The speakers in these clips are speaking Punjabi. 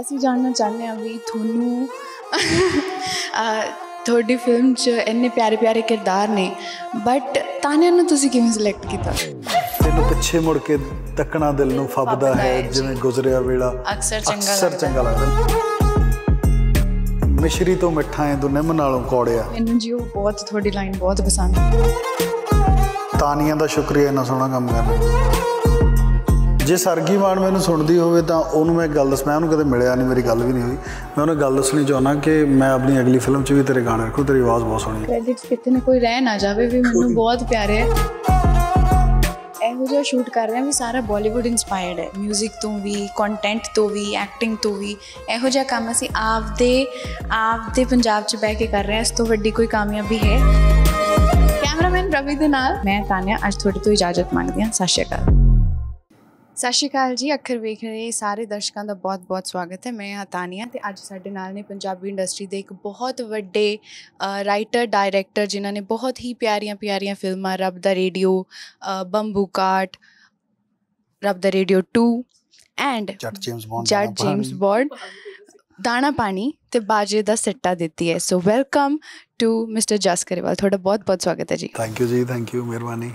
ਅਸੀਂ ਜਾਣਨਾ ਚਾਹੁੰਦੇ ਹਾਂ ਵੀ ਤੁਹਾਨੂੰ ਤੁਹਾਡੀ ਫਿਲਮ 'ਚ ਇੰਨੇ ਪਿਆਰੇ ਪਿਆਰੇ ਕਿਰਦਾਰ ਨੇ ਬਟ ਤਾਨਿਆ ਨੂੰ ਤੁਸੀਂ ਕਿਵੇਂ ਸਿਲੈਕਟ ਕੀਤਾ ਤੈਨੂੰ ਪਿੱਛੇ ਮੁੜ ਕੇ ਤੱਕਣਾ ਦਿਲ ਨੂੰ ਫੱਬਦਾ ਹੈ ਜਿਵੇਂ ਗੁਜ਼ਰਿਆ ਵੇਲਾ ਅਕਸਰ ਚੰਗਾ ਅਕਸਰ ਚੰਗਾ ਲੱਗਦਾ ਮਿਸ਼ਰੀ ਤੋਂ ਮਿੱਠਾ ਐ ਤੂੰ ਨਿੰਮ ਨਾਲੋਂ ਕੋੜਿਆ ਮੈਨੂੰ ਜੀ ਉਹ ਬਹੁਤ ਤੁਹਾਡੀ ਲਾਈਨ ਬਹੁਤ ਪਸੰਦ ਤਾਨੀਆਂ ਦਾ ਸ਼ੁਕਰੀਆ ਇੰਨਾ ਸੋਹਣਾ ਕੰਮ ਕਰਨ ਲਈ ਜੇ ਸਰਗੀ ਮਾਨ ਮੈਨੂੰ ਸੁਣਦੀ ਹੋਵੇ ਤਾਂ ਉਹਨੂੰ ਮੈਂ ਗੱਲ ਦੱਸ ਮੈਂ ਉਹਨੂੰ ਕਦੇ ਮਿਲਿਆ ਨਹੀਂ ਮੇਰੀ ਗੱਲ ਵੀ ਨਹੀਂ ਹੋਈ ਮੈਂ ਉਹਨੂੰ ਗੱਲ ਦੱਸਣੀ ਚਾਹਣਾ ਕਿ ਮੈਂ ਆਪਣੀ ਅਗਲੀ ਫਿਲਮ 'ਚ ਵੀ ਤੇਰੇ ਗਾਣੇ ਰੱਖੂ ਤੇਰੀ ਆਵਾਜ਼ ਬਹੁਤ ਸੋਹਣੀ ਹੈ ਕ੍ਰੈਡਿਟਸ ਕਿਤੇ ਨਾ ਕੋਈ ਰਹਿ ਨਾ ਜਾਵੇ ਵੀ ਮੈਨੂੰ ਬਹੁਤ ਪਿਆਰੇ ਹੈ ਇਹੋ ਜਿਹਾ ਸ਼ੂਟ ਕਰ ਰਹੇ ਆ ਵੀ ਸਾਰਾ ਬਾਲੀਵੁੱਡ ਇਨਸਪਾਇਰਡ ਹੈ 뮤직 ਤੋਂ ਵੀ ਕੰਟੈਂਟ ਤੋਂ ਵੀ ਐਕਟਿੰਗ ਤੋਂ ਵੀ ਇਹੋ ਜਿਹਾ ਕੰਮ ਅਸੀਂ ਆਪਦੇ ਆਪਦੇ ਪੰਜਾਬ 'ਚ ਬੈ ਕੇ ਕਰ ਰਹੇ ਆ ਇਸ ਤੋਂ ਵੱਡੀ ਕੋਈ ਕਾਮਯਾਬੀ ਹੈ ਕੈਮਰਾਮੈਨ ਰਵੀ ਦੇ ਨਾਲ ਮੈਂ ਤਾਨਿਆ ਅੱਜ ਤੁਹਾਡੇ ਤੋਂ ਇਜਾਜ਼ਤ ਮੰਗਦੀ ਹਾਂ ਸਾਸ਼ੇ ਕਰ ਸਤਿ ਸ਼੍ਰੀ ਅਕਾਲ ਜੀ ਅੱਖਰ ਵੇਖ ਰਹੇ ਸਾਰੇ ਦਰਸ਼ਕਾਂ ਦਾ ਬਹੁਤ-ਬਹੁਤ ਸਵਾਗਤ ਹੈ ਮੈਂ ਹਤਾਨੀਆ ਤੇ ਅੱਜ ਸਾਡੇ ਨਾਲ ਨੇ ਪੰਜਾਬੀ ਇੰਡਸਟਰੀ ਦੇ ਇੱਕ ਬਹੁਤ ਵੱਡੇ ਰਾਈਟਰ ਡਾਇਰੈਕਟਰ ਜਿਨ੍ਹਾਂ ਨੇ ਬਹੁਤ ਹੀ ਪਿਆਰੀਆਂ-ਪਿਆਰੀਆਂ ਫਿਲਮਾਂ ਰੱਬ Da radio Bambukat Rabb Da Radio 2 and Jatt James Bond Jatt James Bond Daana Paani ਤੇ ਬਾਜੇ ਦਾ ਸੱਟਾ ਦਿੱਤੀ ਹੈ so welcome to mister Jass Grewal ਤੁਹਾਡਾ ਬਹੁਤ ਬਹੁਤ ਸਵਾਗਤ ਹੈ ਜੀ ਥੈਂਕ ਯੂ ਜੀ ਥੈਂਕ ਯੂ ਮਿਹਰਬਾਨੀ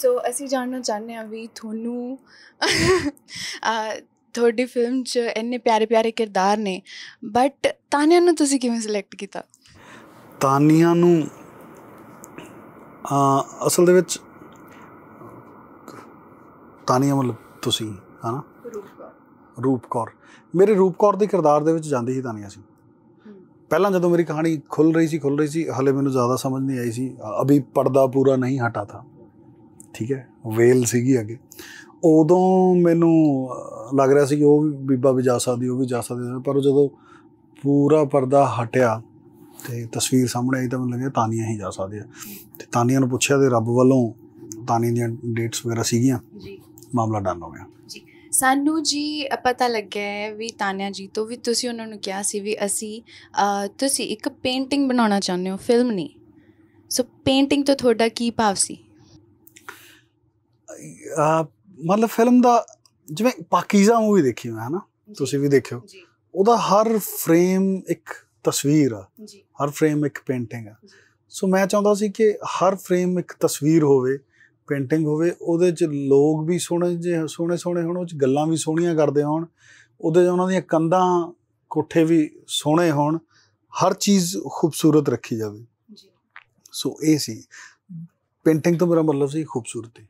ਸੋ ਅਸੀਂ ਜਾਣਨਾ ਚਾਹੁੰਦੇ ਹਾਂ ਵੀ ਤੁਹਾਨੂੰ ਤੁਹਾਡੀ ਫਿਲਮ 'ਚ ਇੰਨੇ ਪਿਆਰੇ ਪਿਆਰੇ ਕਿਰਦਾਰ ਨੇ ਬਟ ਤਾਨੀਆ ਨੂੰ ਤੁਸੀਂ ਕਿਵੇਂ ਸਿਲੈਕਟ ਕੀਤਾ ਤਾਨੀਆ ਨੂੰ ਅਸਲ ਦੇ ਵਿੱਚ ਤਾਨੀਆ ਮਤਲਬ ਤੁਸੀਂ ਹਨਾ ਰੂਪ ਕੌਰ ਮੇਰੇ ਰੂਪ ਕੌਰ ਦੇ ਕਿਰਦਾਰ ਦੇ ਵਿੱਚ ਜਾਂਦੀ ਹੀ ਤਾਨੀਆਂ ਸੀ ਪਹਿਲਾਂ ਜਦੋਂ ਮੇਰੀ ਕਹਾਣੀ ਖੁੱਲ ਰਹੀ ਸੀ ਖੁੱਲ ਰਹੀ ਸੀ ਹਲੇ ਮੈਨੂੰ ਜ਼ਿਆਦਾ ਸਮਝ ਨਹੀਂ ਆਈ ਸੀ ਅਭੀ ਪਰਦਾ ਪੂਰਾ ਨਹੀਂ ਹਟਾ ਥਾ ਠੀਕ ਹੈ ਵੇਲ ਸੀਗੀ ਅੱਗੇ ਉਦੋਂ ਮੈਨੂੰ ਲੱਗ ਰਿਹਾ ਸੀ ਕਿ ਉਹ ਵੀ ਬੀਬਾ ਵੀ ਜਾ ਸਕਦੀ ਉਹ ਵੀ ਜਾ ਸਕਦੀ ਪਰ ਜਦੋਂ ਪੂਰਾ ਪਰਦਾ ਹਟਿਆ ਤੇ ਤਸਵੀਰ ਸਾਹਮਣੇ ਆਈ ਤਾਂ ਮੈਨੂੰ ਲੱਗਿਆ ਤਾਨੀਆਂ ਹੀ ਜਾ ਸਕਦੀ ਹੈ ਤੇ ਤਾਨੀਆਂ ਨੂੰ ਪੁੱਛਿਆ ਤੇ ਰੱਬ ਵੱਲੋਂ ਤਾਨੀ ਦੀਆਂ ਡੇਟਸ ਵਗੈਰਾ ਸੀਗੀਆਂ ਜੀ ਮਾਮਲਾ ਡਨ ਹੋ ਗਿਆ ਜੀ ਸਾਨੂੰ ਜੀ ਪਤਾ ਲੱਗਿਆ ਹੈ ਵੀ ਤਾਨਿਆ ਜੀ ਤੋਂ ਵੀ ਤੁਸੀਂ ਉਹਨਾਂ ਨੂੰ ਕਿਹਾ ਸੀ ਵੀ ਅਸੀਂ ਤੁਸੀਂ ਇੱਕ ਪੇਂਟਿੰਗ ਬਣਾਉਣਾ ਚਾਹੁੰਦੇ ਹੋ ਫਿਲਮ ਨਹੀਂ ਸੋ ਪੇਂਟਿੰਗ ਤੋਂ ਤੁਹਾਡਾ ਕੀ ਭਾਵ ਸੀ ਮਤਲਬ ਫਿਲਮ ਦਾ ਜਿਵੇਂ ਪਾਕੀਜ਼ਾ ਮੂਵੀ ਦੇਖੀ ਹੈ ਨਾ ਤੁਸੀਂ ਵੀ ਦੇਖਿਓ ਉਹਦਾ ਹਰ ਫਰੇਮ ਇੱਕ ਤਸਵੀਰ ਆ ਹਰ ਫਰੇਮ ਇੱਕ ਪੇਂਟਿੰਗ ਆ ਸੋ ਮੈਂ ਚਾਹੁੰਦਾ ਸੀ ਕਿ ਹਰ ਫਰੇਮ ਇੱਕ ਤਸਵੀਰ ਹੋਵੇ ਪੇਂਟਿੰਗ ਹੋਵੇ ਉਹਦੇ ਚ ਲੋਕ ਵੀ ਸੋਹਣੇ ਜੇ ਸੋਹਣੇ ਸੋਹਣੇ ਹੋਣ ਉਹ ਚ ਗੱਲਾਂ ਵੀ ਸੋਹਣੀਆਂ ਕਰਦੇ ਹੋਣ ਉਹਦੇ ਚ ਉਹਨਾਂ ਦੀਆਂ ਕੰਧਾਂ ਕੋਠੇ ਵੀ ਸੋਹਣੇ ਹੋਣ ਹਰ ਚੀਜ਼ ਖੂਬਸੂਰਤ ਰੱਖੀ ਜਾਵੇ ਜੀ ਸੋ ਇਹ ਸੀ ਪੇਂਟਿੰਗ ਤੋਂ ਮੇਰਾ ਮਤਲਬ ਸੀ ਖੂਬਸੂਰਤੀ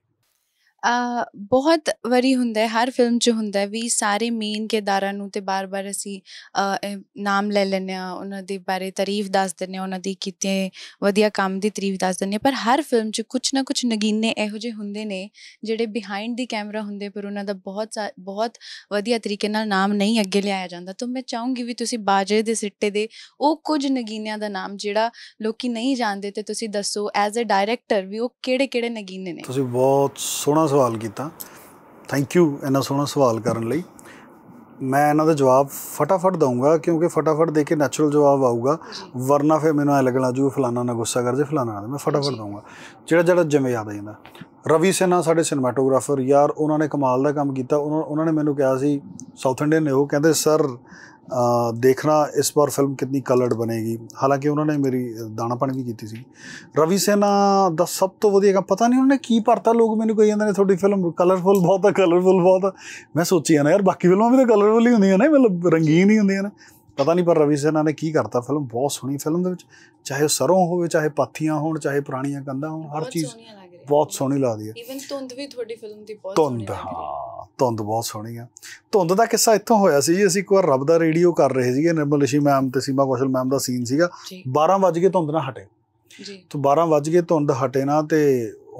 ਬਹੁਤ ਵਰੀ ਹੁੰਦਾ ਹੈ ਹਰ ਫਿਲਮ 'ਚ ਹੁੰਦਾ ਵੀ ਸਾਰੇ ਮੇਨ ਕਿਰਦਾਰਾਂ ਨੂੰ ਤੇ ਬਾਰ-ਬਾਰ ਅਸੀਂ ਨਾਮ ਲੈ ਲੈਨੇ ਆ ਉਹਨਾਂ ਦੇ ਬਾਰੇ ਤਾਰੀਫ ਦੱਸ ਦਿੰਨੇ ਆ ਉਹਨਾਂ ਦੀ ਕੀਤੇ ਵਧੀਆ ਕੰਮ ਦੀ ਤਾਰੀਫ ਦੱਸ ਦਿੰਨੇ ਪਰ ਹਰ ਫਿਲਮ 'ਚ ਕੁਝ ਨਾ ਕੁਝ ਨਗੀਨੇ ਇਹੋ ਜਿਹੇ ਹੁੰਦੇ ਨੇ ਜਿਹੜੇ ਬਿਹਾਈਂਡ ਦੀ ਕੈਮਰਾ ਹੁੰਦੇ ਪਰ ਉਹਨਾਂ ਦਾ ਬਹੁਤ ਬਹੁਤ ਵਧੀਆ ਤਰੀਕੇ ਨਾਲ ਨਾਮ ਨਹੀਂ ਅੱਗੇ ਲਿਆਇਆ ਜਾਂਦਾ ਤਾਂ ਮੈਂ ਚਾਹੂੰਗੀ ਵੀ ਤੁਸੀਂ ਬਾਜੇ ਦੇ ਸਿੱਟੇ ਦੇ ਉਹ ਕੁਝ ਨਗੀਨਿਆਂ ਦਾ ਨਾਮ ਜਿਹੜਾ ਲੋਕੀ ਨਹੀਂ ਜਾਣਦੇ ਤੇ ਤੁਸੀਂ ਦੱਸੋ ਐਜ਼ ਅ ਡਾਇਰੈਕਟਰ ਵੀ ਉਹ ਕਿਹੜੇ-ਕਿਹੜੇ ਨਗੀਨੇ ਨੇ ਤੁਸੀਂ ਬਹੁਤ ਸੋਹਣਾ ਸਵਾਲ ਕੀਤਾ ਥੈਂਕ ਯੂ ਇਹਨਾਂ ਸੋਹਣਾ ਸਵਾਲ ਕਰਨ ਲਈ ਮੈਂ ਇਹਨਾਂ ਦਾ ਜਵਾਬ ਫਟਾਫਟ ਦਊਂਗਾ ਕਿਉਂਕਿ ਫਟਾਫਟ ਦੇ ਕੇ ਨੈਚੁਰਲ ਜਵਾਬ ਆਊਗਾ ਵਰਨਾ ਫਿਰ ਮੈਨੂੰ ਐ ਲੱਗਣਾ ਜੂ ਫਲਾਣਾ ਨਾ ਗੁੱਸਾ ਕਰ ਜੇ ਫਲਾਣਾ ਮੈਂ ਫਟਾਫਟ ਦਊਂਗਾ ਜਿਹੜਾ ਜਿਹੜਾ ਜਿਵੇਂ ਯਾਦ ਆ ਜਾਂਦਾ ਰਵੀ ਸੇਨਾ ਸਾਡੇ ਸਿਨੇਮਾਟੋਗ੍ਰਾਫਰ ਯਾਰ ਉਹਨਾਂ ਨੇ ਕਮਾਲ ਦਾ ਕੰਮ ਕੀਤਾ ਉਹਨਾਂ ਨੇ ਮੈਨੂੰ ਕਿਹਾ ਸੀ ਸਾਊਥ ਇੰਡੀਅਨ ਨੇ ਉਹ ਕਹਿੰਦੇ ਸਰ ਦੇਖਣਾ ਇਸ ਵਾਰ ਫਿਲਮ ਕਿੰਨੀ ਕਲਰਡ ਬਣੇਗੀ ਹਾਲਾਂਕਿ ਉਹਨਾਂ ਨੇ ਮੇਰੀ ਦਾਣਾ ਪਾਣੀ ਵੀ ਕੀਤੀ ਸੀ ਰਵੀ ਸੈਨਾ ਦਾ ਸਭ ਤੋਂ ਵਧੀਆ ਕੰਮ ਪਤਾ ਨਹੀਂ ਉਹਨਾਂ ਨੇ ਕੀ ਭਰਤਾ ਲੋਕ ਮੈਨੂੰ ਕਹੀ ਜਾਂਦੇ ਨੇ ਤੁਹਾਡੀ ਫਿਲਮ ਕਲਰਫੁਲ ਬਹੁਤ ਆ ਕਲਰਫੁਲ ਬਹੁਤ ਆ ਮੈਂ ਸੋਚੀ ਨਾ ਯਾਰ ਬਾਕੀ ਫਿਲਮਾਂ ਵੀ ਤਾਂ ਕਲਰਫੁਲ ਹੀ ਹੁੰਦੀਆਂ ਨੇ ਮਤਲਬ ਰੰਗੀਨ ਹੀ ਹੁੰਦੀਆਂ ਨੇ ਪਤਾ ਨਹੀਂ ਪਰ ਰਵੀ ਸੈਨਾ ਨੇ ਕੀ ਕਰਤਾ ਫਿਲਮ ਬਹੁਤ ਸੋਹਣੀ ਫਿਲਮ ਦੇ ਵਿੱਚ ਚਾਹੇ ਸਰੋਂ ਹੋਵੇ ਚਾਹੇ ਪਾਥੀਆਂ ਹੋਣ ਚਾਹੇ ਪੁਰਾਣੀਆਂ ਕੰਧਾਂ ਹੋਣ ਹਰ ਚੀਜ਼ ਬਹੁਤ ਸੋਹਣੀ ਲੱਗਦੀ ਹੈ ਇਵਨ ਧੁੰਦ ਵੀ ਤੁਹਾਡੀ ਫਿਲਮ ਦੀ ਬਹੁਤ ਧੁੰਦ ਹਾਂ ਧੁੰਦ ਬਹੁਤ ਸੋਹਣੀ ਆ ਧੁੰਦ ਦਾ ਕਿੱਸਾ ਇੱਥੋਂ ਹੋਇਆ ਸੀ ਜੀ ਅਸੀਂ ਇੱਕ ਵਾਰ ਰੱਬ ਦਾ ਰੇਡੀਓ ਕਰ ਰਹੇ ਸੀਗੇ ਨਿਰਮਲ ਰਿਸ਼ੀ ਮੈਮ ਤੇ ਸੀਮਾ ਕੌਸ਼ਲ ਮੈਮ ਦਾ ਸੀਨ ਸੀਗਾ 12 ਵਜੇ ਧੁੰਦ ਨਾ ਹਟੇ ਜੀ ਤੋਂ 12 ਵਜੇ ਧੁੰਦ ਹਟੇ ਨਾ ਤੇ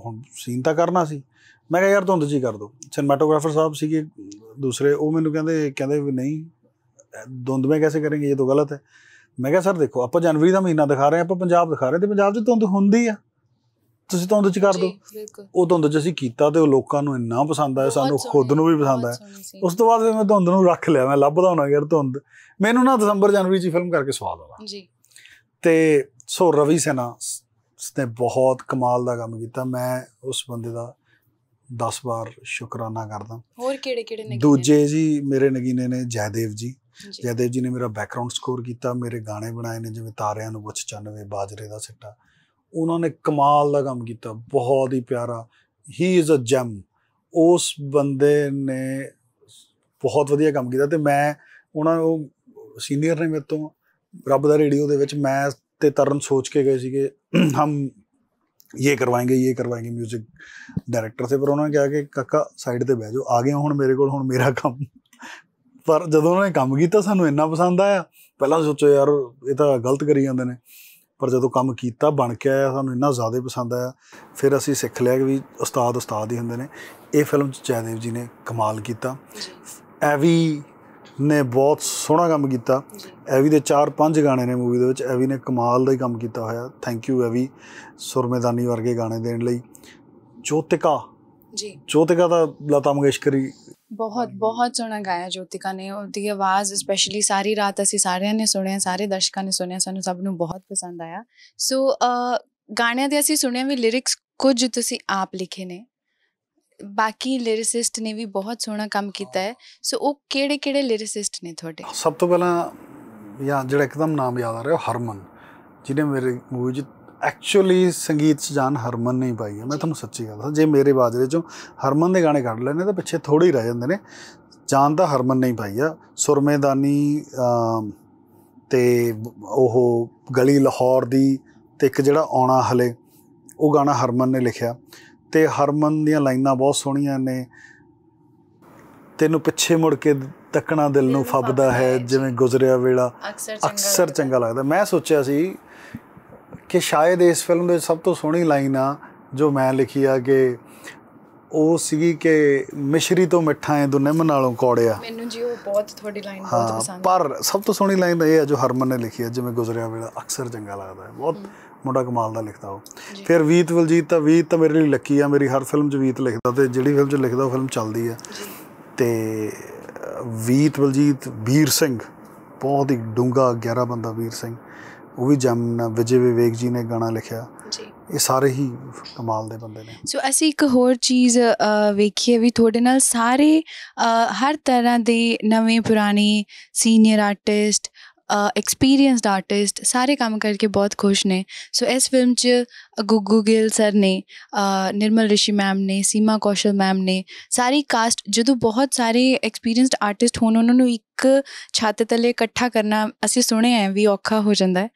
ਹੁਣ ਸੀਨ ਤਾਂ ਕਰਨਾ ਸੀ ਮੈਂ ਕਿਹਾ ਯਾਰ ਧੁੰਦ ਜੀ ਕਰ ਦੋ ਸਿਨੇਮੈਟੋਗ੍ਰਾਫਰ ਸਾਹਿਬ ਸੀਗੇ ਦੂਸਰੇ ਉਹ ਮੈਨੂੰ ਕਹਿੰਦੇ ਕਹਿੰਦੇ ਨਹੀਂ ਧੁੰਦ ਮੈਂ ਕੈਸੇ ਕਰਾਂਗੇ ਇਹ ਤਾਂ ਗਲਤ ਹੈ ਮੈਂ ਕਿਹਾ ਸਰ ਦੇਖੋ ਆਪਾਂ ਜਨਵਰੀ ਦਾ ਮਹੀਨਾ ਦਿਖਾ ਰਹੇ ਆਪਾਂ ਪੰਜਾਬ ਦਿਖਾ ਰਹੇ ਤੇ ਪੰਜਾਬ 'ਚ ਧੁੰਦ ਹੁੰਦੀ ਆ ਤੁਸੀਂ ਤਾਂ ਉਹਦੇ ਚ ਕਰ ਦਿਓ ਉਹ ਧੁੰਦ ਚ ਅਸੀਂ ਕੀਤਾ ਤੇ ਉਹ ਲੋਕਾਂ ਨੂੰ ਇੰਨਾ ਪਸੰਦ ਆਇਆ ਸਾਨੂੰ ਖੁਦ ਨੂੰ ਵੀ ਪਸੰਦ ਆਇਆ ਉਸ ਤੋਂ ਬਾਅਦ ਮੈਂ ਧੁੰਦ ਨੂੰ ਰੱਖ ਲਿਆ ਮੈਂ ਲੱਭਦਾ ਹੁਣਾ ਯਾਰ ਧੁੰਦ ਮੈਨੂੰ ਨਾ ਦਸੰਬਰ ਜਨਵਰੀ ਚ ਫਿਲਮ ਕਰਕੇ ਸਵਾਦ ਆਵਾ ਜੀ ਤੇ ਸੋ ਰਵੀ ਸੈਨਾ ਨੇ ਬਹੁਤ ਕਮਾਲ ਦਾ ਕੰਮ ਕੀਤਾ ਮੈਂ ਉਸ ਬੰਦੇ ਦਾ 10 ਵਾਰ ਸ਼ੁਕਰਾਨਾ ਕਰਦਾ ਹੋਰ ਕਿਹੜੇ ਕਿਹੜੇ ਨਗੀਨੇ ਦੂਜੇ ਜੀ ਮੇਰੇ ਨਗੀਨੇ ਨੇ ਜੈਦੇਵ ਜੀ ਜੈਦੇਵ ਜੀ ਨੇ ਮੇਰਾ ਬੈਕਗ੍ਰਾਉਂਡ ਸਕੋਰ ਕੀਤਾ ਮੇਰੇ ਗਾਣੇ ਬਣਾਏ ਨੇ ਜਿਵੇਂ ਤਾਰਿਆਂ ਨੂੰ ਪੁੱਛ 94 ਬਾਜਰੇ ਦਾ ਸਿੱਟਾ ਉਹਨਾਂ ਨੇ ਕਮਾਲ ਦਾ ਕੰਮ ਕੀਤਾ ਬਹੁਤ ਹੀ ਪਿਆਰਾ ਹੀ ਇਜ਼ ਅ ਜੈਮ ਉਸ ਬੰਦੇ ਨੇ ਬਹੁਤ ਵਧੀਆ ਕੰਮ ਕੀਤਾ ਤੇ ਮੈਂ ਉਹਨਾਂ ਨੂੰ ਸੀਨੀਅਰ ਨੇ ਮੇਰੇ ਤੋਂ ਰੱਬ ਦਾ ਰੇਡੀਓ ਦੇ ਵਿੱਚ ਮੈਂ ਤੇ ਤਰਨ ਸੋਚ ਕੇ ਗਏ ਸੀਗੇ ਹਮ ਇਹ ਕਰਵਾएंगे ਇਹ ਕਰਵਾएंगे 뮤직 ਡਾਇਰੈਕਟਰ ਸੇ ਪਰ ਉਹਨਾਂ ਨੇ ਕਿਹਾ ਕਿ ਕਾਕਾ ਸਾਈਡ ਤੇ ਬਹਿ ਜਾਓ ਆ ਗਏ ਹੁਣ ਮੇਰੇ ਕੋਲ ਹੁਣ ਮੇਰਾ ਕੰਮ ਪਰ ਜਦੋਂ ਉਹਨਾਂ ਨੇ ਕੰਮ ਕੀਤਾ ਸਾਨੂੰ ਇੰਨਾ ਪਸੰਦ ਆਇਆ ਪਹਿਲਾਂ ਸੋਚੋ ਯਾਰ ਇਹ ਤਾਂ ਗਲਤ ਕਰੀ ਜਾਂਦੇ ਨੇ ਪਰ ਜਦੋਂ ਕੰਮ ਕੀਤਾ ਬਣ ਕੇ ਆਇਆ ਸਾਨੂੰ ਇੰਨਾ ਜ਼ਿਆਦਾ ਪਸੰਦ ਆਇਆ ਫਿਰ ਅਸੀਂ ਸਿੱਖ ਲਿਆ ਕਿ ਵੀ ਉਸਤਾਦ ਉਸਤਾਦ ਹੀ ਹੁੰਦੇ ਨੇ ਇਹ ਫਿਲਮ ਚ ਜੈਦੇਵ ਜੀ ਨੇ ਕਮਾਲ ਕੀਤਾ ਐਵੀ ਨੇ ਬਹੁਤ ਸੋਹਣਾ ਕੰਮ ਕੀਤਾ ਐਵੀ ਦੇ 4-5 ਗਾਣੇ ਨੇ ਮੂਵੀ ਦੇ ਵਿੱਚ ਐਵੀ ਨੇ ਕਮਾਲ ਦਾ ਹੀ ਕੰਮ ਕੀਤਾ ਹੋਇਆ ਥੈਂਕ ਯੂ ਐਵੀ ਸੁਰਮੇਦਾਨੀ ਵਰਗੇ ਗਾਣੇ ਦੇਣ ਲਈ ਜੋਤਿਕਾ ਜੀ ਜੋਤਿਕਾ ਦਾ ਲਤਾ ਮੰਗੇਸ਼ਕਰੀ ਬਹੁਤ ਬਹੁਤ ਸੋਹਣਾ ਗਾਇਆ ਜੋਤਿਕਾ ਨੇ ਉਹਦੀ ਆਵਾਜ਼ ਸਪੈਸ਼ਲੀ ਸਾਰੀ ਰਾਤ ਅਸੀਂ ਸਾਰਿਆਂ ਨੇ ਸੁਣਿਆ ਸਾਰੇ ਦਰਸ਼ਕਾਂ ਨੇ ਸੁਣਿਆ ਸਾਨੂੰ ਸਭ ਨੂੰ ਬਹੁਤ ਪਸੰਦ ਆਇਆ ਸੋ ਗਾਣਿਆਂ ਦੇ ਅਸੀਂ ਸੁਣਿਆ ਵੀ ਲਿਰਿਕਸ ਕੁਝ ਤੁਸੀਂ ਆਪ ਲਿਖੇ ਨੇ ਬਾਕੀ ਲਿਰਿਸਿਸਟ ਨੇ ਵੀ ਬਹੁਤ ਸੋਹਣਾ ਕੰਮ ਕੀਤਾ ਹੈ ਸੋ ਉਹ ਕਿਹੜੇ ਕਿਹੜੇ ਲਿਰਿਸਿਸਟ ਨੇ ਤੁਹਾਡੇ ਸਭ ਤੋਂ ਪਹਿਲਾਂ ਜਾਂ ਜਿਹੜਾ ਇੱਕਦਮ ਨਾਮ ਯਾਦ ਆ ਰਿਹਾ ਹਰਮਨ ਜਿਹਨੇ ਮੇਰੇ ਮੂਵੀ 'ਚ ਐਕਚੁਅਲੀ ਸੰਗੀਤ 'ਚ ਜਾਨ ਹਰਮਨ ਨਹੀਂ ਪਾਈ ਹੈ ਮੈਂ ਤੁਹਾਨੂੰ ਸੱਚੀ ਗੱਲ ਦੱਸਾਂ ਜੇ ਮੇਰੇ ਬਾਜਰੇ 'ਚੋਂ ਹਰਮਨ ਦੇ ਗਾਣੇ ਕੱਢ ਲੈਣੇ ਤਾਂ ਪਿੱਛੇ ਥੋੜੇ ਹੀ ਰਹਿ ਜਾਂਦੇ ਨੇ ਜਾਨ ਦਾ ਹਰਮਨ ਨਹੀਂ ਪਾਈ ਆ ਸੁਰਮੇਦਾਨੀ ਤੇ ਉਹ ਗਲੀ ਲਾਹੌਰ ਦੀ ਤੇ ਇੱਕ ਜਿਹੜਾ ਆਉਣਾ ਹਲੇ ਉਹ ਗਾਣਾ ਹਰਮਨ ਨੇ ਲਿਖਿਆ ਤੇ ਹਰਮਨ ਦੀਆਂ ਲਾਈਨਾਂ ਬਹੁਤ ਸੋਹਣੀਆਂ ਨੇ ਤੈਨੂੰ ਪਿੱਛੇ ਮੁੜ ਕੇ ਤੱਕਣਾ ਦਿਲ ਨੂੰ ਫੱਬਦਾ ਹੈ ਜਿਵੇਂ ਗੁਜ਼ਰਿਆ ਵੇਲਾ ਅਕਸਰ ਚੰਗਾ ਲੱਗਦਾ ਮੈਂ ਸੋਚਿਆ ਸੀ ਕਿ ਸ਼ਾਇਦ ਇਸ ਫਿਲਮ ਦੇ ਸਭ ਤੋਂ ਸੋਹਣੀ ਲਾਈਨ ਆ ਜੋ ਮੈਂ ਲਿਖੀ ਆ ਕਿ ਉਹ ਸੀਗੀ ਕਿ ਮਿਸ਼ਰੀ ਤੋਂ ਮਿੱਠਾ ਐ ਦੁਨਿਮ ਨਾਲੋਂ ਕੌੜਿਆ ਮੈਨੂੰ ਜੀ ਉਹ ਬਹੁਤ ਤੁਹਾਡੀ ਲਾਈਨ ਬਹੁਤ ਪਸੰਦ ਪਰ ਸਭ ਤੋਂ ਸੋਹਣੀ ਲਾਈਨ ਇਹ ਆ ਜੋ ਹਰਮਨ ਨੇ ਲਿਖੀ ਆ ਜਿਵੇਂ ਗੁਜ਼ਰਿਆ ਵੇਲਾ ਅਕਸਰ ਚੰਗਾ ਲੱਗਦਾ ਹੈ ਬਹੁਤ ਮੁੰਡਾ ਕਮਾਲ ਦਾ ਲਿਖਦਾ ਉਹ ਫਿਰ ਵੀਤ ਵਲਜੀਤ ਤਾਂ ਵੀਤ ਤਾਂ ਮੇਰੇ ਲਈ ਲੱਕੀ ਆ ਮੇਰੀ ਹਰ ਫਿਲਮ 'ਚ ਵੀਤ ਲਿਖਦਾ ਤੇ ਜਿਹੜੀ ਫਿਲਮ 'ਚ ਲਿਖਦਾ ਉਹ ਫਿਲਮ ਚੱਲਦੀ ਆ ਤੇ ਵੀਤ ਵਲਜੀਤ ਵੀਰ ਸਿੰਘ ਬਹੁਤ ਹੀ ਡੂੰਗਾ 11 ਬੰਦਾ ਵੀਰ ਸਿੰਘ ਉਹ ਵੀ ਜਮਨਾ ਵਿਜੇ ਵਿਵੇਕ ਜੀ ਨੇ ਗਾਣਾ ਲਿਖਿਆ ਜੀ ਇਹ ਸਾਰੇ ਹੀ ਕਮਾਲ ਦੇ ਬੰਦੇ ਨੇ ਸੋ ਅਸੀਂ ਇੱਕ ਹੋਰ ਚੀਜ਼ ਵੇਖੀਏ ਵੀ ਤੁਹਾਡੇ ਨਾਲ ਸਾਰੇ ਹਰ ਤਰ੍ਹਾਂ ਦੇ ਨਵੇਂ ਪੁਰਾਣੇ ਸੀਨੀਅਰ ਆਰਟਿਸਟ ਐਕਸਪੀਰੀਅੰਸਡ ਆਰਟਿਸਟ ਸਾਰੇ ਕੰਮ ਕਰਕੇ ਬਹੁਤ ਖੁਸ਼ ਨੇ ਸੋ ਇਸ ਫਿਲਮ 'ਚ ਗੁੱਗੂ ਗਿੱਲ ਸਰ ਨੇ ਨਿਰਮਲ ਰਿਸ਼ੀ ਮੈਮ ਨੇ ਸੀਮਾ ਕੌਸ਼ਲ ਮੈਮ ਨੇ ਸਾਰੀ ਕਾਸਟ ਜਦੋਂ ਬਹੁਤ ਸਾਰੇ ਐਕਸਪੀਰੀਅੰਸਡ ਆਰਟਿਸਟ ਹੋਣ ਉਹਨਾਂ ਨੂੰ ਇੱਕ ਛੱਤ ਤਲੇ ਇਕੱਠਾ ਕਰਨਾ ਅਸੀਂ ਸੁਣਿਆ ਹੈ ਵੀ ਔਖਾ ਹੋ ਜਾਂਦਾ ਹੈ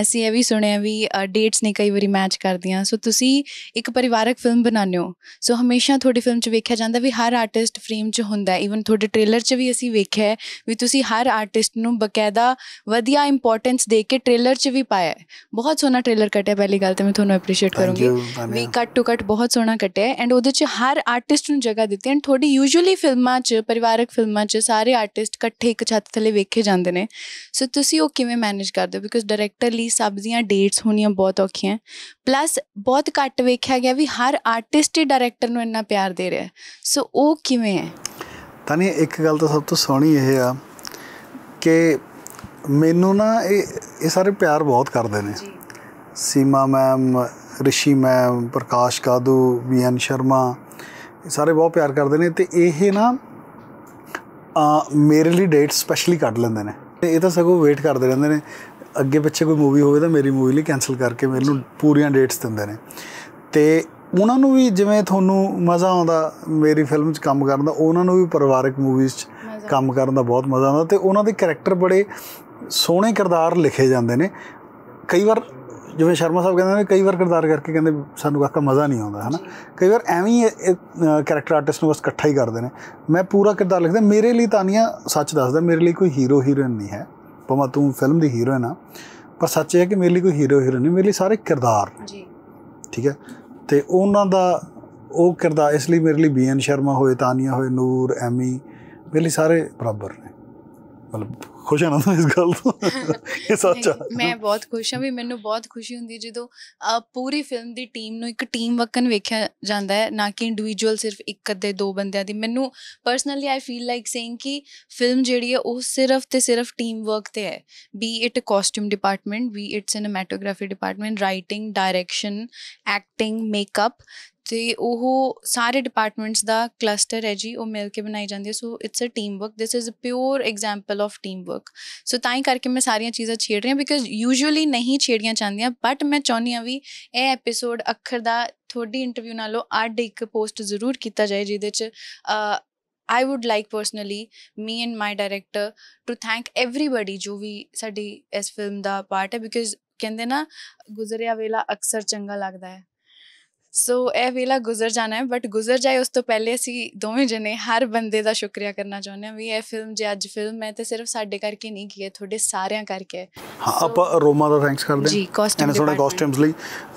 ਅਸੀਂ ਇਹ ਵੀ ਸੁਣਿਆ ਵੀ ਡੇਟਸ ਨਹੀਂ ਕਈ ਵਾਰੀ ਮੈਚ ਕਰਦੀਆਂ ਸੋ ਤੁਸੀਂ ਇੱਕ ਪਰਿਵਾਰਕ ਫਿਲਮ ਬਣਾਉਂਦੇ ਹੋ ਸੋ ਹਮੇਸ਼ਾ ਤੁਹਾਡੀ ਫਿਲਮ 'ਚ ਵੇਖਿਆ ਜਾਂਦਾ ਵੀ ਹਰ ਆਰਟਿਸਟ ਫਰੇਮ 'ਚ ਹੁੰਦਾ ਹੈ ਇਵਨ ਤੁਹਾਡੇ ਟ੍ਰੇਲਰ 'ਚ ਵੀ ਅਸੀਂ ਵੇਖਿਆ ਹੈ ਵੀ ਤੁਸੀਂ ਹਰ ਆਰਟਿਸਟ ਨੂੰ ਬਕਾਇਦਾ ਵਧੀਆ ਇੰਪੋਰਟੈਂਸ ਦੇ ਕੇ ਟ੍ਰੇਲਰ 'ਚ ਵੀ ਪਾਇਆ ਹੈ ਬਹੁਤ ਸੋਹਣਾ ਟ੍ਰੇਲਰ ਕੱਟਿਆ ਪਹਿਲੀ ਗੱਲ ਤੇ ਮੈਂ ਤੁਹਾਨੂੰ ਅਪਰੀਸ਼ੀਏਟ ਕਰੂੰਗੀ ਵੀ ਕੱਟ ਟੂ ਕੱਟ ਬਹੁਤ ਸੋਹਣਾ ਕੱਟਿਆ ਹੈ ਐਂਡ ਉਹਦੇ 'ਚ ਹਰ ਆਰਟਿਸਟ ਨੂੰ ਜਗ੍ਹਾ ਦਿੱਤੀ ਐਂਡ ਤੁਹਾਡੀ ਯੂਜੂਅਲੀ ਫਿਲਮਾਂ 'ਚ ਪਰਿਵਾਰਕ ਫਿਲਮਾਂ 'ਚ ਸਾਰੇ ਆਰਟਿਸਟ ਇਕੱਠੇ ਇੱਕ ਛੱਤ ਥੱਲੇ ਵੇਖੇ ਜਾਂਦੇ ਨੇ ਸੋ ਤੁਸੀਂ ਉਹ ਕਿਵੇਂ ਮੈਨੇਜ ਕਰਦੇ ਹੋ ਬਿਕੋਜ਼ ਡਾਇਰੈਕਟਰ ਲਈ ਸਭ ਦੀਆਂ ਡੇਟਸ ਹੋਣੀਆਂ ਬਹੁਤ ਔਖੀਆਂ ਪਲੱਸ ਬਹੁਤ ਘੱਟ ਵੇਖਿਆ ਗਿਆ ਵੀ ਹਰ ਆਰਟਿਸਟ ਹੀ ਡਾਇਰੈਕਟਰ ਨੂੰ ਇੰਨਾ ਪਿਆਰ ਦੇ ਰਿਹਾ ਸੋ ਉਹ ਕਿਵੇਂ ਹੈ ਤਾਂ ਇਹ ਇੱਕ ਗੱਲ ਤਾਂ ਸਭ ਤੋਂ ਸੋਹਣੀ ਇਹ ਆ ਕਿ ਮੈਨੂੰ ਨਾ ਇਹ ਇਹ ਸਾਰੇ ਪਿਆਰ ਬਹੁਤ ਕਰਦੇ ਨੇ Seema ma'am Rishi ma'am Prakash Kadu V N Sharma ਸਾਰੇ ਬਹੁਤ ਪਿਆਰ ਕਰਦੇ ਨੇ ਤੇ ਇਹ ਨਾ ਆ ਮੇਰੇ ਲਈ ਡੇਟ ਸਪੈਸ਼ਲੀ ਕੱਢ ਲੈਂਦੇ ਨੇ ਤੇ ਇਹ ਤਾਂ ਸਗੋਂ ਵੇਟ ਕਰਦੇ ਰਹਿੰਦੇ ਨੇ ਅੱਗੇ ਪਿੱਛੇ ਕੋਈ ਮੂਵੀ ਹੋਵੇ ਤਾਂ ਮੇਰੀ ਮੂਵੀ ਲਈ ਕੈਨਸਲ ਕਰਕੇ ਮੈਨੂੰ ਪੂਰੀਆਂ ਡੇਟਸ ਦਿੰਦੇ ਨੇ ਤੇ ਉਹਨਾਂ ਨੂੰ ਵੀ ਜਿਵੇਂ ਤੁਹਾਨੂੰ ਮਜ਼ਾ ਆਉਂਦਾ ਮੇਰੀ ਫਿਲਮ 'ਚ ਕੰਮ ਕਰਨ ਦਾ ਉਹਨਾਂ ਨੂੰ ਵੀ ਪਰਿਵਾਰਕ ਮੂਵੀਜ਼ 'ਚ ਕੰਮ ਕਰਨ ਦਾ ਬਹੁਤ ਮਜ਼ਾ ਆਉਂਦਾ ਤੇ ਉਹਨਾਂ ਦੇ ਕੈਰੈਕਟਰ ਬੜੇ ਸੋਹਣੇ ਕਿਰਦਾਰ ਲਿਖੇ ਜਾਂਦੇ ਨੇ ਕਈ ਵਾਰ ਜਿਵੇਂ ਸ਼ਰਮਾ ਸਾਹਿਬ ਕਹਿੰਦੇ ਨੇ ਕਈ ਵਾਰ ਕਿਰਦਾਰ ਕਰਕੇ ਕਹਿੰਦੇ ਸਾਨੂੰ ਕਾਕਾ ਮਜ਼ਾ ਨਹੀਂ ਆਉਂਦਾ ਹਨਾ ਕਈ ਵਾਰ ਐਵੇਂ ਹੀ ਕੈਰੈਕਟਰ ਆਰਟਿਸਟ ਨੂੰ ਬਸ ਇਕੱਠਾ ਹੀ ਕਰਦੇ ਨੇ ਮੈਂ ਪੂਰਾ ਕਿਰਦਾਰ ਲਿਖਦਾ ਮੇਰੇ ਲਈ ਤਾਂ ਨਹੀਂ ਸੱਚ ਦੱਸਦਾ ਮੇਰੇ ਲਈ ਕੋਈ ਹੀਰੋ ਹੀਰੋਇਨ ਨਹੀਂ ਹੈ ਭਾਵੇਂ ਤੂੰ ਫਿਲਮ ਦੀ ਹੀਰੋਇਨ ਆ ਪਰ ਸੱਚ ਇਹ ਹੈ ਕਿ ਮੇਰੇ ਲਈ ਕੋਈ ਹੀਰੋ ਹੀਰੋਇਨ ਨਹੀਂ ਮੇਰੇ ਲਈ ਸਾਰੇ ਕਿਰਦਾਰ ਜੀ ਠੀਕ ਹੈ ਤੇ ਉਹਨਾਂ ਦਾ ਉਹ ਕਿਰਦਾਰ ਇਸ ਲਈ ਮੇਰੇ ਲਈ ਬੀਐਨ ਸ਼ਰਮਾ ਹੋਏ ਤਾਨੀਆਂ ਹੋਏ ਨੂਰ ਐਮੀ ਮੇਰੇ ਲਈ ਸਾਰੇ ਬਰਾਬਰ ਨੇ ਮਤਲਬ ਖੁਸ਼ ਹਾਂ ਨਾ ਇਸ ਗੱਲ ਤੋਂ ਇਹ ਸੱਚਾ ਮੈਂ ਬਹੁਤ ਖੁਸ਼ ਹਾਂ ਵੀ ਮੈਨੂੰ ਬਹੁਤ ਖੁਸ਼ੀ ਹੁੰਦੀ ਜਦੋਂ ਪੂਰੀ ਫਿਲਮ ਦੀ ਟੀਮ ਨੂੰ ਇੱਕ ਟੀਮ ਵਕਨ ਵੇਖਿਆ ਜਾਂਦਾ ਹੈ ਨਾ ਕਿ ਇੰਡੀਵਿਜੂਅਲ ਸਿਰਫ ਇੱਕ ਅੱਧੇ ਦੋ ਬੰਦਿਆਂ ਦੀ ਮੈਨੂੰ personally I feel like saying ਕਿ ਫਿਲਮ ਜਿਹੜੀ ਹੈ ਉਹ ਸਿਰਫ ਤੇ ਸਿਰਫ ਟੀਮ ਵਰਕ ਤੇ ਹੈ be it costume department be it cinematography department writing direction acting makeup ਤੇ ਉਹ ਸਾਰੇ ਡਿਪਾਰਟਮੈਂਟਸ ਦਾ ਕਲਸਟਰ ਹੈ ਜੀ ਉਹ ਮਿਲ ਕੇ ਬਣਾਈ ਜਾਂਦੀ ਹੈ so it's a team work this is a pure example of team work so ਤਾਂ ਹੀ ਕਰਕੇ ਮੈਂ ਸਾਰੀਆਂ ਚੀਜ਼ਾਂ ਛੇੜ ਰਹੀ ਹਾਂ ਬਿਕਾਜ਼ ਯੂਜੂਅਲੀ ਨਹੀਂ ਛੇੜੀਆਂ ਜਾਂਦੀਆਂ ਬਟ ਮੈਂ ਚਾਹੁੰਦੀ ਆ ਵੀ ਇਹ ਐਪੀਸੋਡ ਅੱਖਰ ਦਾ ਤੁਹਾਡੀ ਇੰਟਰਵਿਊ ਨਾਲੋਂ ਅੱਡ ਇੱਕ ਪੋਸਟ ਜ਼ਰੂਰ ਕੀਤਾ ਜਾਏ ਜਿਹਦੇ ਚ I would like personally me and my director to thank everybody ਜੋ ਵੀ ਸਾਡੀ ਇਸ ਫਿਲਮ ਦਾ ਪਾਰਟ ਹੈ ਬਿਕਾਜ਼ ਕਹਿੰਦੇ ਨਾ ਗੁਜ਼ਰਿਆ ਵੇਲਾ ਅਕਸਰ ਚੰਗਾ ਲੱਗਦਾ ਹੈ ਸੋ ਇਹ ਵੇਲਾ ਗੁਜ਼ਰ ਜਾਣਾ ਹੈ ਬਟ ਗੁਜ਼ਰ ਜਾਏ ਉਸ ਤੋਂ ਪਹਿਲੇ ਅਸੀਂ ਦੋਵੇਂ ਜਣੇ ਹਰ ਬੰਦੇ ਦਾ ਸ਼ੁਕਰੀਆ ਕਰਨਾ ਚਾਹੁੰਦੇ ਹਾਂ ਵੀ ਇਹ ਫਿਲਮ ਜੇ ਅੱਜ ਫਿਲਮ ਹੈ ਤੇ ਸਿਰਫ ਸਾਡੇ ਕਰਕੇ ਨਹੀਂ ਕੀ ਹੈ ਤੁਹਾਡੇ ਸਾਰਿਆਂ ਕਰਕੇ ਹੈ ਹਾਂ ਆਪਾਂ ਰੋਮਾ ਦਾ ਥੈਂਕਸ ਕਰਦੇ ਹਾਂ ਜੀ ਕਾਸਟਿਊਮ ਤੁਹਾਡੇ ਕਾਸਟਿਊਮਸ ਲਈ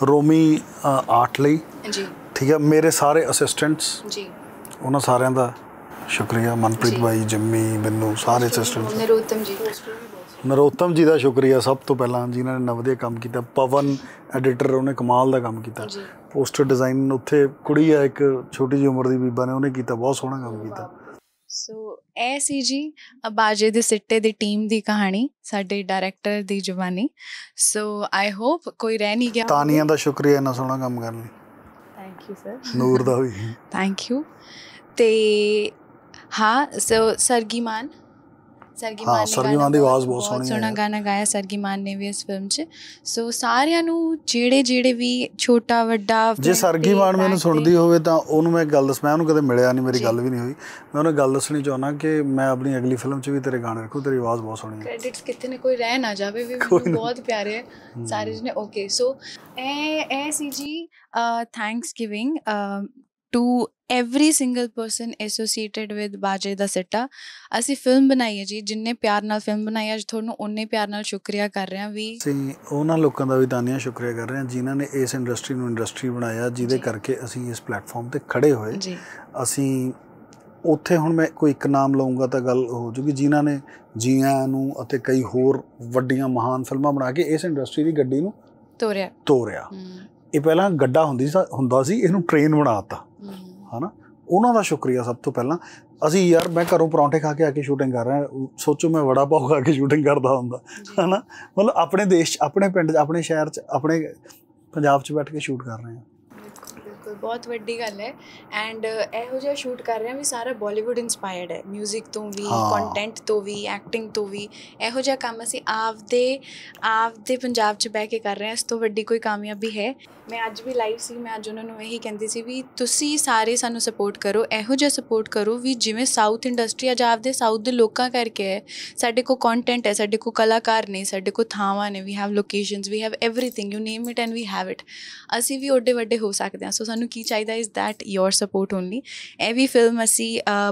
ਰੋਮੀ ਆਰਟ ਲਈ ਜੀ ਠੀਕ ਹੈ ਮੇਰੇ ਸਾਰੇ ਅਸਿਸਟੈਂਟਸ ਜੀ ਉਹਨਾਂ ਸਾਰਿਆਂ ਦਾ ਸ਼ੁਕਰੀਆ ਮਨਪ੍ਰੀਤ ਭਾਈ ਜੰਮੀ ਮੈਨੂੰ ਸਾਰੇ ਅਸਿਸਟੈਂਟਸ ਨਰੋਤਮ ਜੀ ਨਰੋਤਮ ਜੀ ਦਾ ਸ਼ੁਕਰੀਆ ਸਭ ਤੋਂ ਪਹਿਲਾਂ ਜਿਨ੍ਹਾਂ ਨੇ ਨਵਦੇ ਕੰਮ ਕੀਤਾ ਪਵਨ ਐਡੀਟਰ ਉਹਨੇ ਕਮਾਲ ਦਾ ਕੰਮ ਕੀਤਾ ਪੋਸਟਰ ਡਿਜ਼ਾਈਨ ਉੱਥੇ ਕੁੜੀ ਆ ਇੱਕ ਛੋਟੀ ਜਿਹੀ ਉਮਰ ਦੀ ਬੀਬਾ ਨੇ ਉਹਨੇ ਕੀਤਾ ਬਹੁਤ ਸੋਹਣਾ ਕੰਮ ਕੀਤਾ ਸੋ ਐ ਸੀ ਜੀ ਅਬਾਜੇ ਦੇ ਸਿੱਟੇ ਦੀ ਟੀਮ ਦੀ ਕਹਾਣੀ ਸਾਡੇ ਡਾਇਰੈਕਟਰ ਦੀ ਜਵਾਨੀ ਸੋ ਆਈ ਹੋਪ ਕੋਈ ਰਹਿ ਨਹੀਂ ਗਿਆ ਤਾਨੀਆਂ ਦਾ ਸ਼ੁਕਰੀਆ ਇਹਨਾਂ ਸੋਹਣਾ ਕੰਮ ਕਰਨ ਲਈ ਥੈਂਕ ਯੂ ਸਰ ਨੂਰ ਦਾ ਵੀ ਥੈਂਕ ਯੂ ਤੇ ਹਾਂ ਸੋ ਸਰਗੀਮਾਨ ਸਰਗੀਮਾਨ ਨੇ ਮਾਨ ਦੀ ਆਵਾਜ਼ ਬਹੁਤ ਸੋਹਣੀ ਹੈ ਸੋਹਣਾ ਗਾਣਾ ਗਾਇਆ ਸਰਗੀਮਾਨ ਨੇ ਵੀ ਇਸ ਫਿਲਮ 'ਚ ਸੋ ਸਾਰਿਆਂ ਨੂੰ ਜਿਹੜੇ ਜਿਹੜੇ ਵੀ ਛੋਟਾ ਵੱਡਾ ਜੇ ਸਰਗੀਮਾਨ ਮੈਨੂੰ ਸੁਣਦੀ ਹੋਵੇ ਤਾਂ ਉਹਨੂੰ ਮੈਂ ਗੱਲ ਦੱਸ ਮੈਂ ਉਹਨੂੰ ਕਦੇ ਮਿਲਿਆ ਨਹੀਂ ਮੇਰੀ ਗੱਲ ਵੀ ਨਹੀਂ ਹੋਈ ਮੈਂ ਉਹਨੂੰ ਗੱਲ ਦੱਸਣੀ ਚਾਹਣਾ ਕਿ ਮੈਂ ਆਪਣੀ ਅਗਲੀ ਫਿਲਮ 'ਚ ਵੀ ਤੇਰੇ ਗਾਣੇ ਰੱਖੂ ਤੇਰੀ ਆਵਾਜ਼ ਬਹੁਤ ਸੋਹਣੀ ਹੈ ਕ੍ਰੈਡਿਟਸ ਕਿਤੇ ਨੇ ਕੋਈ ਰਹਿ ਨਾ ਜਾਵੇ ਵੀ ਬਹੁਤ ਪਿਆਰੇ ਸਾਰੇ ਜਿਹਨੇ ਓਕੇ ਸੋ ਐ ਐ ਸੀ ਜੀ thanks giving to every single person associated with Baajre Da Sitta ਅਸੀਂ ਫਿਲਮ ਬਣਾਈ ਹੈ ਜੀ ਜਿੰਨੇ ਪਿਆਰ ਨਾਲ ਫਿਲਮ ਬਣਾਈ ਅੱਜ ਤੁਹਾਨੂੰ ਉਹਨੇ ਪਿਆਰ ਨਾਲ ਸ਼ੁਕਰੀਆ ਕਰ ਰਹੇ ਹਾਂ ਵੀ ਅਸੀਂ ਉਹਨਾਂ ਲੋਕਾਂ ਦਾ ਵੀ ਦਾਨੀਆਂ ਸ਼ੁਕਰੀਆ ਕਰ ਰਹੇ ਹਾਂ ਜਿਨ੍ਹਾਂ ਨੇ ਇਸ ਇੰਡਸਟਰੀ ਨੂੰ ਇੰਡਸਟਰੀ ਬਣਾਇਆ ਜਿਹਦੇ ਕਰਕੇ ਅਸੀਂ ਇਸ ਪਲੇਟਫਾਰਮ ਤੇ ਖੜੇ ਹੋਏ ਅਸੀਂ ਉੱਥੇ ਹੁਣ ਮੈਂ ਕੋਈ ਇੱਕ ਨਾਮ ਲਵਾਂਗਾ ਤਾਂ ਗੱਲ ਹੋ ਜੂਗੀ ਜਿਨ੍ਹਾਂ ਨੇ ਜੀਆਂ ਨੂੰ ਅਤੇ ਕਈ ਹੋਰ ਵੱਡੀਆਂ ਮਹਾਨ ਫਿਲਮਾਂ ਬਣਾ ਕੇ ਇਸ ਇੰਡਸਟਰੀ ਦੀ ਗੱਡੀ ਨੂੰ ਤੋਰਿਆ ਤੋਰਿਆ ਇਹ ਪਹਿਲਾਂ ਗੱਡਾ ਹੁੰਦੀ ਸੀ ਹੁੰਦਾ ਸੀ ਇਹਨੂੰ ਟ੍ਰੇਨ ਬਣਾਤਾ ਹਨਾ ਉਹਨਾਂ ਦਾ ਸ਼ੁਕਰੀਆ ਸਭ ਤੋਂ ਪਹਿਲਾਂ ਅਸੀਂ ਯਾਰ ਮੈਂ ਘਰੋਂ ਪਰੌਂਠੇ ਖਾ ਕੇ ਆ ਕੇ ਸ਼ੂਟਿੰਗ ਕਰ ਰਿਹਾ ਸੋਚੋ ਮੈਂ ਵੜਾ ਪਾਉ ਖਾ ਕੇ ਸ਼ੂਟਿੰਗ ਕਰਦਾ ਹੁੰਦਾ ਹਨਾ ਮਤਲਬ ਆਪਣੇ ਦੇਸ਼ 'ਚ ਆਪਣੇ ਪਿੰਡ 'ਚ ਆਪਣੇ ਸ਼ਹਿਰ 'ਚ ਆਪਣੇ ਪੰਜਾਬ 'ਚ ਬੈਠ ਕੇ ਸ਼ੂਟ ਕਰ ਰਹੇ ਹਾਂ ਬਹੁਤ ਵੱਡੀ ਗੱਲ ਹੈ ਐਂਡ ਇਹੋ ਜਿਹਾ ਸ਼ੂਟ ਕਰ ਰਹੇ ਆ ਵੀ ਸਾਰਾ ਬਾਲੀਵੁੱਡ ਇਨਸਪਾਇਰਡ ਹੈ 뮤직 ਤੋਂ ਵੀ ਕੰਟੈਂਟ ਤੋਂ ਵੀ ਐਕਟਿੰਗ ਤੋਂ ਵੀ ਇਹੋ ਜਿਹਾ ਕੰਮ ਅਸੀਂ ਆਪਦੇ ਆਪਦੇ ਪੰਜਾਬ 'ਚ ਬਹਿ ਕੇ ਕਰ ਰਹੇ ਆ ਇਸ ਤੋਂ ਵੱਡੀ ਕੋਈ ਕਾਮਯਾਬੀ ਹੈ ਮੈਂ ਅੱਜ ਵੀ ਲਾਈਵ ਸੀ ਮੈਂ ਅੱਜ ਉਹਨਾਂ ਨੂੰ ਇਹੀ ਕਹਿੰਦੀ ਸੀ ਵੀ ਤੁਸੀਂ ਸਾਰੇ ਸਾਨੂੰ ਸਪੋਰਟ ਕਰੋ ਇਹੋ ਜਿਹਾ ਸਪੋਰਟ ਕਰੋ ਵੀ ਜਿਵੇਂ ਸਾਊਥ ਇੰਡਸਟਰੀ ਅੱਜ ਆਪਦੇ ਸਾਊਥ ਦੇ ਲੋਕਾਂ ਕਰਕੇ ਹੈ ਸਾਡੇ ਕੋ ਕੰਟੈਂਟ ਹੈ ਸਾਡੇ ਕੋ ਕਲਾਕਾਰ ਨੇ ਸਾਡੇ ਕੋ ਥਾਵਾਂ ਨੇ we have locations we have everything you name it and we have it ਅਸੀਂ ਵੀ ਓਡੇ ਵੱਡੇ ਹੋ ਸਕਦੇ ਹਾਂ ਸੋ ਸਾਨੂੰ ਨੂੰ ਕੀ ਚਾਹੀਦਾ is that your support only ਇਹ ਵੀ ਫਿਲਮ ਅਸੀਂ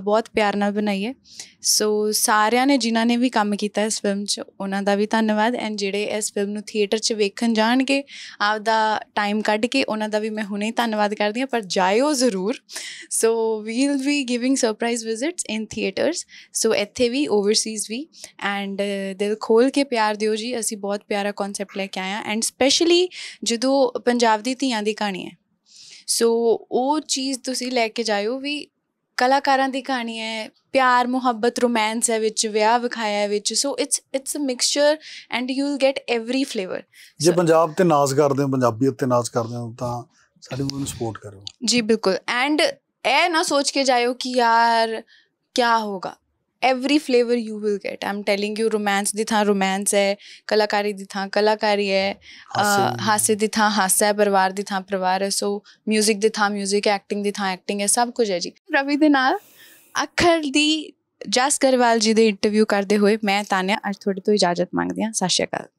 ਬਹੁਤ ਪਿਆਰ ਨਾਲ ਬਣਾਈ ਹੈ ਸੋ ਸਾਰਿਆਂ ਨੇ ਜਿਨ੍ਹਾਂ ਨੇ ਵੀ ਕੰਮ ਕੀਤਾ ਇਸ ਫਿਲਮ 'ਚ ਉਹਨਾਂ ਦਾ ਵੀ ਧੰਨਵਾਦ ਐਂਡ ਜਿਹੜੇ ਇਸ ਫਿਲਮ ਨੂੰ ਥੀਏਟਰ 'ਚ ਵੇਖਣ ਜਾਣਗੇ ਆਪਦਾ ਟਾਈਮ ਕੱਢ ਕੇ ਉਹਨਾਂ ਦਾ ਵੀ ਮੈਂ ਹੁਣੇ ਧੰਨਵਾਦ ਕਰਦੀ ਹਾਂ ਪਰ ਜਾਇਓ ਜ਼ਰੂਰ so we'll be giving surprise visits in theatres so ਇੱਥੇ ਵੀ ਓਵਰਸੀਜ਼ ਵੀ ਐਂਡ ਦਿਲ ਖੋਲ ਕੇ ਪਿਆਰ ਦਿਓ ਜੀ ਅਸੀਂ ਬਹੁਤ ਪਿਆਰਾ ਕਨਸੈਪਟ ਲੈ ਕੇ ਆਇਆ ਐਂਡ ਸਪੈਸ਼ਲੀ ਜਦੋਂ ਪੰਜਾਬ ਦੀ ਧੀਆਂ ਦੀ ਕਹਾਣੀ ਹੈ ਸੋ ਉਹ ਚੀਜ਼ ਤੁਸੀਂ ਲੈ ਕੇ ਜਾਇਓ ਵੀ ਕਲਾਕਾਰਾਂ ਦੀ ਕਹਾਣੀ ਹੈ ਪਿਆਰ ਮੁਹੱਬਤ ਰੋਮਾਂਸ ਹੈ ਵਿੱਚ ਵਿਆਹ ਵਿਖਾਇਆ ਹੈ ਵਿੱਚ so it's it's a mixture and you will get every flavour ਜੇ ਪੰਜਾਬ ਤੇ ਨਾਜ਼ ਕਰਦੇ ਹੋ ਪੰਜਾਬੀ ਉੱਤੇ ਨਾਜ਼ ਕਰਦੇ ਹੋ ਤਾਂ ਸਾਡੇ ਨੂੰ ਸਪੋਰਟ ਕਰੋ ਜੀ ਬਿਲਕੁਲ ਐਂਡ ਇਹ ਨਾ ਸੋਚ ਕੇ ਜਾਇਓ ਕਿ ਯਾਰ ਕੀ ਹੋਗਾ every flavour you will get I'm telling you romance ਦੀ ਥਾਂ ਰੋਮਾਂਸ ਹੈ ਕਲਾਕਾਰੀ ਦੀ ਥਾਂ ਕਲਾਕਾਰੀ ਹੈ ਹਾਸੇ ਦੀ ਥਾਂ ਹਾਸਾ ਹੈ ਪਰਿਵਾਰ ਦੀ ਥਾਂ ਪਰਿਵਾਰ ਹੈ ਸੋ 뮤직 ਦੀ ਥਾਂ 뮤직 ਐਕਟਿੰਗ ਦੀ ਥਾਂ ਐਕਟਿੰਗ ਹੈ ਸਭ ਕੁਝ ਹੈ ਜੀ ਰਵੀ ਦੇ ਨਾਲ ਅੱਖਰ ਦੀ ਜਸ ਗਰਵਾਲ ਜੀ ਦੇ ਇੰਟਰਵਿਊ ਕਰਦੇ ਹੋਏ ਮੈਂ ਤਾਨਿਆ ਅੱਜ ਤੁਹਾਡੇ ਤੋਂ ਇਜਾਜ਼ਤ ਮੰਗਦੀ ਹਾਂ ਸਤਿ